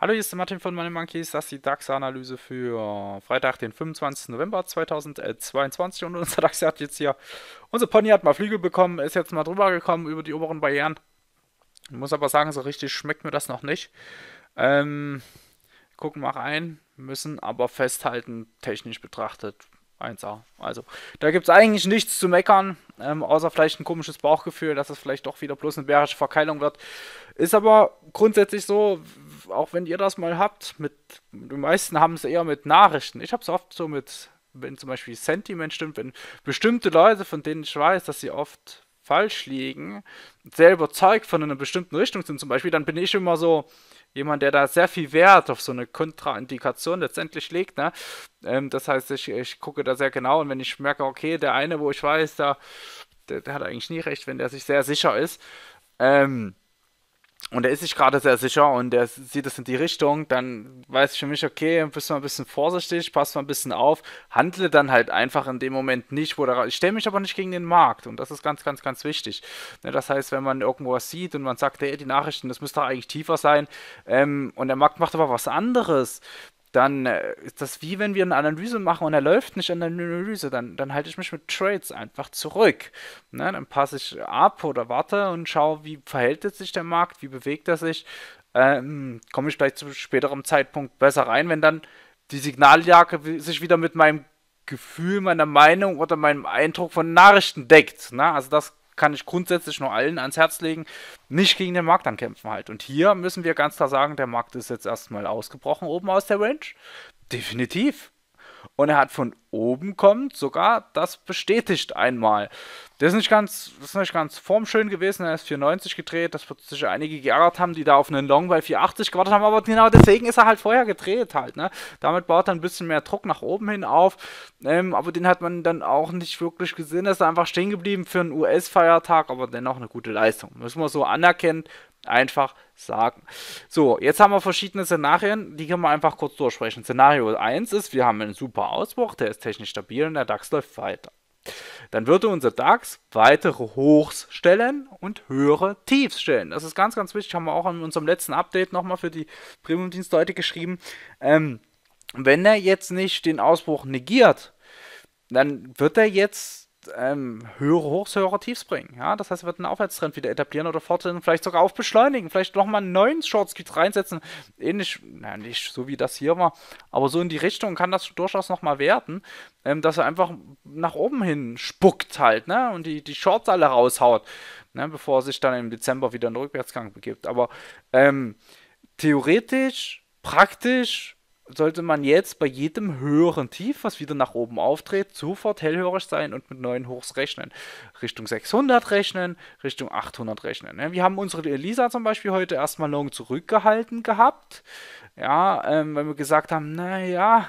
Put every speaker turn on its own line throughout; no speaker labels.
Hallo, hier ist der Martin von Money Monkeys. Das ist die DAX-Analyse für Freitag, den 25. November 2022. Und unser DAX hat jetzt hier, unser Pony hat mal Flügel bekommen, ist jetzt mal drüber gekommen über die oberen Barrieren. Ich muss aber sagen, so richtig schmeckt mir das noch nicht. Ähm, gucken wir mal rein, müssen aber festhalten, technisch betrachtet 1A. Also, da gibt es eigentlich nichts zu meckern, ähm, außer vielleicht ein komisches Bauchgefühl, dass es vielleicht doch wieder bloß eine bärische Verkeilung wird. Ist aber grundsätzlich so, auch wenn ihr das mal habt, mit, die meisten haben es eher mit Nachrichten. Ich habe es oft so mit, wenn zum Beispiel Sentiment stimmt, wenn bestimmte Leute, von denen ich weiß, dass sie oft falsch liegen, sehr überzeugt von einer bestimmten Richtung sind zum Beispiel, dann bin ich immer so, jemand, der da sehr viel Wert auf so eine Kontraindikation letztendlich legt. Ne? Ähm, das heißt, ich, ich gucke da sehr genau und wenn ich merke, okay, der eine, wo ich weiß, da, der, der hat eigentlich nie recht, wenn der sich sehr sicher ist, ähm, und er ist sich gerade sehr sicher und er sieht es in die Richtung, dann weiß ich für mich, okay, bist du mal ein bisschen vorsichtig, passt mal ein bisschen auf, handle dann halt einfach in dem Moment nicht, wo der, ich stelle mich aber nicht gegen den Markt und das ist ganz, ganz, ganz wichtig. Ne, das heißt, wenn man irgendwo was sieht und man sagt, ey, die Nachrichten, das müsste eigentlich tiefer sein ähm, und der Markt macht aber was anderes, dann äh, ist das wie wenn wir eine Analyse machen und er läuft nicht an der Analyse, dann, dann halte ich mich mit Trades einfach zurück. Ne? Dann passe ich ab oder warte und schaue, wie verhält sich der Markt, wie bewegt er sich. Ähm, Komme ich vielleicht zu späterem Zeitpunkt besser rein, wenn dann die Signaljacke sich wieder mit meinem Gefühl, meiner Meinung oder meinem Eindruck von Nachrichten deckt. Ne? Also das kann ich grundsätzlich nur allen ans Herz legen, nicht gegen den Markt ankämpfen halt. Und hier müssen wir ganz klar sagen, der Markt ist jetzt erstmal ausgebrochen oben aus der Range. Definitiv. Und er hat von oben kommt sogar das bestätigt einmal. Das ist nicht ganz, das ist nicht ganz formschön gewesen. Er ist 490 gedreht. Das wird sicher einige geärgert haben, die da auf einen Long bei 480 gewartet haben. Aber genau deswegen ist er halt vorher gedreht halt. Ne? Damit baut er ein bisschen mehr Druck nach oben hin auf. Ähm, aber den hat man dann auch nicht wirklich gesehen. Er ist einfach stehen geblieben für einen US-Feiertag. Aber dennoch eine gute Leistung. Müssen wir so anerkennen. Einfach sagen. So, jetzt haben wir verschiedene Szenarien, die können wir einfach kurz durchsprechen. Szenario 1 ist, wir haben einen super Ausbruch, der ist technisch stabil und der DAX läuft weiter. Dann würde unser DAX weitere Hochs stellen und höhere Tiefs stellen. Das ist ganz, ganz wichtig. Haben wir auch in unserem letzten Update nochmal für die Premium-Dienstleute geschrieben. Ähm, wenn er jetzt nicht den Ausbruch negiert, dann wird er jetzt ähm, höhere Hochs, höhere Tiefs bringen. Ja? Das heißt, er wird einen Aufwärtstrend wieder etablieren oder fortsetzen, vielleicht sogar auf beschleunigen, vielleicht nochmal einen neuen Shortskit reinsetzen. Ähnlich, naja, nicht so wie das hier war, aber so in die Richtung kann das durchaus nochmal werden, ähm, dass er einfach nach oben hin spuckt halt ne? und die, die Shorts alle raushaut, ne? bevor er sich dann im Dezember wieder in den Rückwärtsgang begibt. Aber ähm, theoretisch, praktisch, sollte man jetzt bei jedem höheren Tief, was wieder nach oben auftritt, sofort hellhörig sein und mit neuen Hochs rechnen. Richtung 600 rechnen, Richtung 800 rechnen. Wir haben unsere Elisa zum Beispiel heute erstmal long zurückgehalten gehabt. Ja, ähm, weil wir gesagt haben, naja,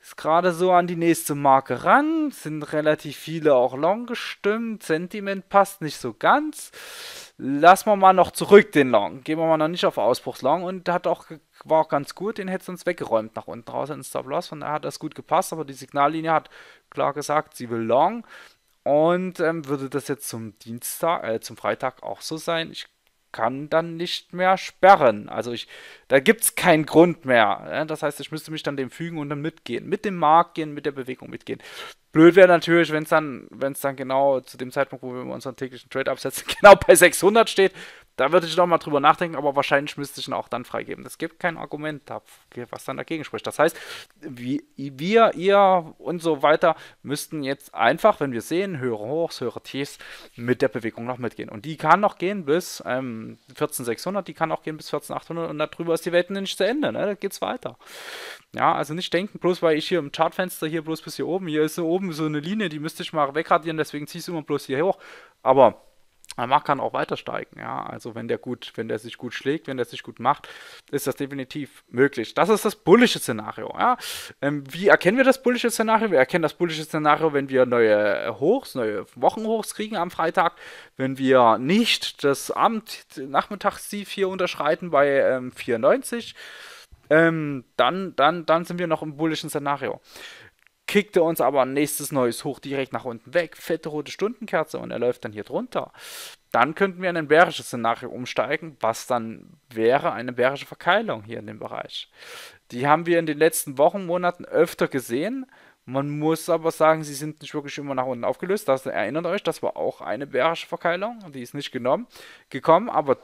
ist gerade so an die nächste Marke ran, sind relativ viele auch long gestimmt, Sentiment passt nicht so ganz lassen wir mal noch zurück den Long. Gehen wir mal noch nicht auf Ausbruchslong. und hat auch, war auch ganz gut, den hätte uns weggeräumt nach unten raus in Stop-Loss. Von daher hat das gut gepasst, aber die Signallinie hat klar gesagt, sie will Long. Und ähm, würde das jetzt zum Dienstag, äh, zum Freitag auch so sein? Ich kann dann nicht mehr sperren. Also ich, da gibt es keinen Grund mehr. Das heißt, ich müsste mich dann dem fügen und dann mitgehen. Mit dem Markt gehen, mit der Bewegung mitgehen. Blöd wäre natürlich, wenn es dann, dann genau zu dem Zeitpunkt, wo wir unseren täglichen Trade absetzen, genau bei 600 steht. Da würde ich nochmal drüber nachdenken, aber wahrscheinlich müsste ich ihn auch dann freigeben. Es gibt kein Argument, was dann dagegen spricht. Das heißt, wir, ihr und so weiter müssten jetzt einfach, wenn wir sehen, höhere Hochs, höhere Tiefs, mit der Bewegung noch mitgehen. Und die kann noch gehen bis ähm, 14600, die kann auch gehen bis 14800 und darüber ist die Welt nicht zu Ende. Ne? Da es weiter. Ja, also nicht denken, bloß weil ich hier im Chartfenster hier bloß bis hier oben, hier ist so oben so eine Linie, die müsste ich mal wegradieren, deswegen ziehe ich es immer bloß hier hoch. Aber der Markt kann auch weiter steigen, ja. Also wenn der gut, wenn der sich gut schlägt, wenn der sich gut macht, ist das definitiv möglich. Das ist das bullische Szenario, ja. Ähm, wie erkennen wir das bullische Szenario? Wir erkennen das bullische Szenario, wenn wir neue Hochs, neue Wochenhochs kriegen am Freitag, wenn wir nicht das Abend Nachmittagstief hier unterschreiten bei ähm, 94, ähm, dann, dann, dann sind wir noch im bullischen Szenario kickt er uns aber nächstes neues hoch direkt nach unten weg. Fette rote Stundenkerze und er läuft dann hier drunter. Dann könnten wir in ein bärisches Szenario umsteigen, was dann wäre eine bärische Verkeilung hier in dem Bereich. Die haben wir in den letzten Wochen, Monaten öfter gesehen man muss aber sagen, sie sind nicht wirklich immer nach unten aufgelöst. Das erinnert euch, das war auch eine bärische Verkeilung. Die ist nicht genommen, gekommen, aber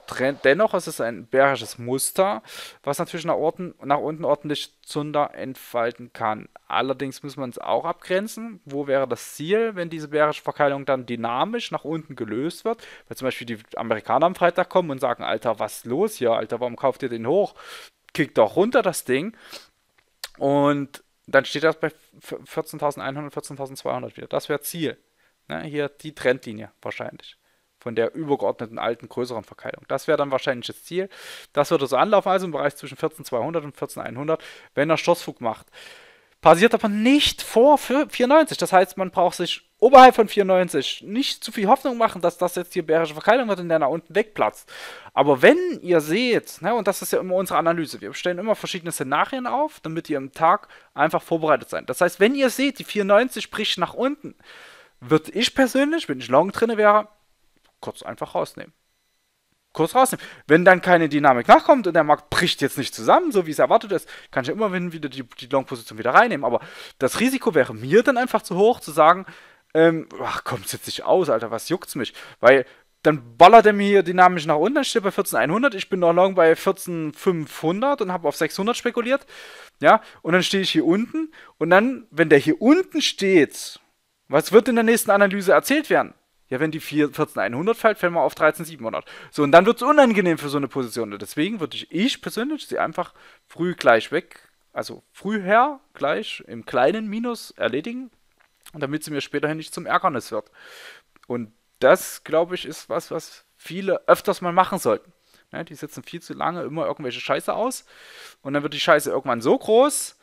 dennoch ist es ein bärisches Muster, was natürlich nach, Orten, nach unten ordentlich Zunder entfalten kann. Allerdings muss man es auch abgrenzen. Wo wäre das Ziel, wenn diese bärische Verkeilung dann dynamisch nach unten gelöst wird? Weil zum Beispiel die Amerikaner am Freitag kommen und sagen: Alter, was ist los hier? Alter, warum kauft ihr den hoch? Kickt doch runter das Ding. Und dann steht das bei 14.100, 14.200 wieder. Das wäre Ziel. Ne? Hier die Trendlinie wahrscheinlich von der übergeordneten alten größeren Verkleidung. Das wäre dann wahrscheinlich das Ziel. Das würde so anlaufen, also im Bereich zwischen 14200 und 14100, wenn er Sturzflug macht. Passiert aber nicht vor 94. Das heißt, man braucht sich oberhalb von 94 nicht zu viel Hoffnung machen, dass das jetzt hier bärische Verkleidung wird und der nach unten wegplatzt. Aber wenn ihr seht, ne, und das ist ja immer unsere Analyse, wir stellen immer verschiedene Szenarien auf, damit ihr im Tag einfach vorbereitet seid. Das heißt, wenn ihr seht, die 94 bricht nach unten, würde ich persönlich, wenn ich long drinne wäre, kurz einfach rausnehmen. Kurz rausnehmen. Wenn dann keine Dynamik nachkommt und der Markt bricht jetzt nicht zusammen, so wie es erwartet ist, kann ich immer wieder die, die Long-Position wieder reinnehmen. Aber das Risiko wäre mir dann einfach zu hoch, zu sagen, ähm, ach komm, sitz dich aus, Alter, was juckt's mich? Weil dann ballert er mir hier dynamisch nach unten, steht bei 14100, ich bin noch lang bei 14500 und habe auf 600 spekuliert. Ja, und dann stehe ich hier unten und dann, wenn der hier unten steht, was wird in der nächsten Analyse erzählt werden? Ja, wenn die 14100 fällt, fällt man auf 13700. So, und dann wird es unangenehm für so eine Position. Deswegen würde ich, ich persönlich sie einfach früh gleich weg, also früher gleich im kleinen Minus erledigen, damit sie mir späterhin nicht zum Ärgernis wird. Und das, glaube ich, ist was, was viele öfters mal machen sollten. Ne, die setzen viel zu lange immer irgendwelche Scheiße aus und dann wird die Scheiße irgendwann so groß,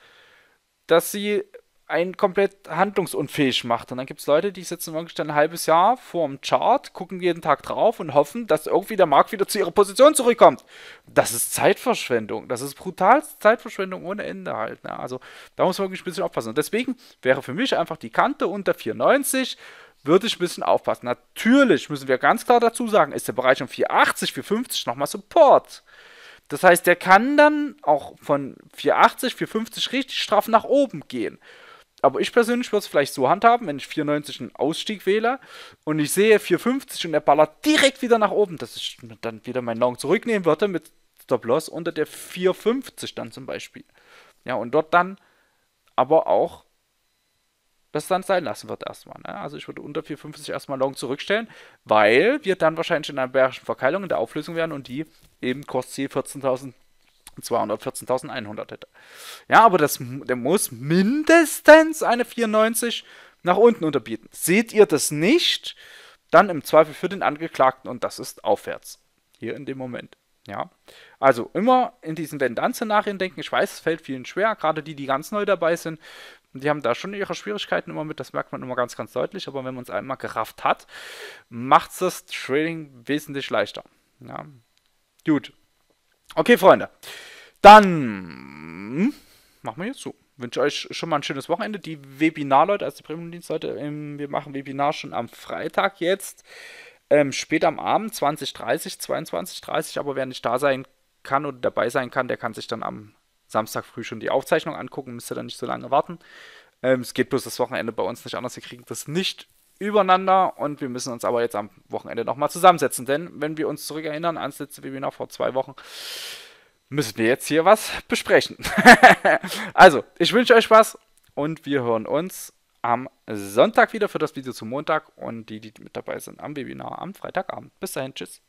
dass sie einen komplett handlungsunfähig macht. Und dann gibt es Leute, die sitzen wirklich ein halbes Jahr vorm Chart, gucken jeden Tag drauf und hoffen, dass irgendwie der Markt wieder zu ihrer Position zurückkommt. Das ist Zeitverschwendung. Das ist brutal Zeitverschwendung ohne Ende halt. Ne? Also da muss man wirklich ein bisschen aufpassen. Und deswegen wäre für mich einfach die Kante unter 490 würde ich ein bisschen aufpassen. Natürlich müssen wir ganz klar dazu sagen, ist der Bereich um 480, 450 nochmal Support. Das heißt, der kann dann auch von 480, 450 richtig straff nach oben gehen. Aber ich persönlich würde es vielleicht so handhaben, wenn ich 94 einen Ausstieg wähle und ich sehe 450 und er ballert direkt wieder nach oben, dass ich dann wieder meinen Long zurücknehmen würde mit Stop-Loss unter der 450 dann zum Beispiel. Ja, und dort dann aber auch das dann sein lassen wird erstmal. Ne? Also ich würde unter 450 erstmal Long zurückstellen, weil wir dann wahrscheinlich in einer bärischen Verkeilung in der Auflösung werden und die eben Kursziel 14.000 214.100 hätte. Ja, aber das, der muss mindestens eine 94 nach unten unterbieten. Seht ihr das nicht, dann im Zweifel für den Angeklagten und das ist aufwärts. Hier in dem Moment. Ja, also immer in diesen vendanz szenarien denken. Ich weiß, es fällt vielen schwer, gerade die, die ganz neu dabei sind. Die haben da schon ihre Schwierigkeiten immer mit, das merkt man immer ganz, ganz deutlich. Aber wenn man es einmal gerafft hat, macht es das Trading wesentlich leichter. Ja. Gut. Okay, Freunde. Dann machen wir jetzt zu. Wünsche euch schon mal ein schönes Wochenende. Die Webinar-Leute, also die Premium-Dienstleute, ähm, wir machen Webinar schon am Freitag jetzt. Ähm, spät am Abend, 20.30, 22.30, aber wer nicht da sein kann oder dabei sein kann, der kann sich dann am Samstag früh schon die Aufzeichnung angucken, müsst ihr dann nicht so lange warten. Ähm, es geht bloß das Wochenende bei uns nicht anders, wir kriegen das nicht übereinander und wir müssen uns aber jetzt am Wochenende nochmal zusammensetzen, denn wenn wir uns zurückerinnern ans letzte Webinar vor zwei Wochen, müssen wir jetzt hier was besprechen. also, ich wünsche euch was und wir hören uns am Sonntag wieder für das Video zum Montag und die, die mit dabei sind am Webinar am Freitagabend. Bis dahin, tschüss.